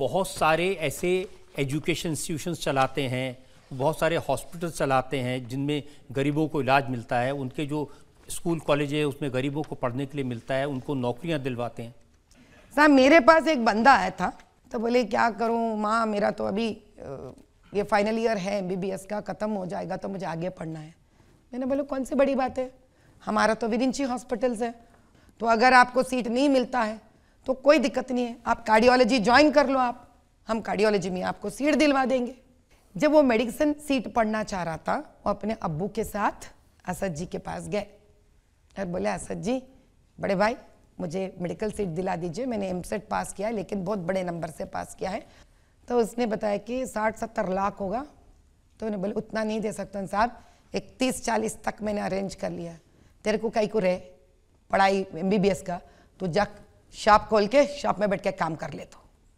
बहुत सारे ऐसे एजुकेशन इंस्टीट्यूशंस चलाते हैं बहुत सारे हॉस्पिटल चलाते हैं जिनमें गरीबों को इलाज मिलता है उनके जो स्कूल कॉलेज है उसमें गरीबों को पढ़ने के लिए मिलता है उनको नौकरियां दिलवाते हैं साहब मेरे पास एक बंदा आया था तो बोले क्या करूं माँ मेरा तो अभी ये फाइनल ईयर है एमबीबीएस का ख़त्म हो जाएगा तो मुझे आगे पढ़ना है मैंने बोले कौन सी बड़ी बात है हमारा तो विरिंची हॉस्पिटल्स है तो अगर आपको सीट नहीं मिलता है तो कोई दिक्कत नहीं है आप कार्डियोलॉजी ज्वाइन कर लो आप हम कार्डियोलॉजी में आपको सीट दिलवा देंगे जब वो मेडिसिन सीट पढ़ना चाह रहा था वो अपने अब्बू के साथ असद जी के पास गए और बोले असद जी बड़े भाई मुझे मेडिकल सीट दिला दीजिए मैंने एम पास किया है लेकिन बहुत बड़े नंबर से पास किया है तो उसने बताया कि साठ सत्तर लाख होगा तो उन्हें बोले उतना नहीं दे सकता साहब इकतीस चालीस तक मैंने अरेंज कर लिया तेरे को कहीं को रहे पढ़ाई एम का तो जा शॉप खोल के शॉप में बैठ के काम कर लेता हूँ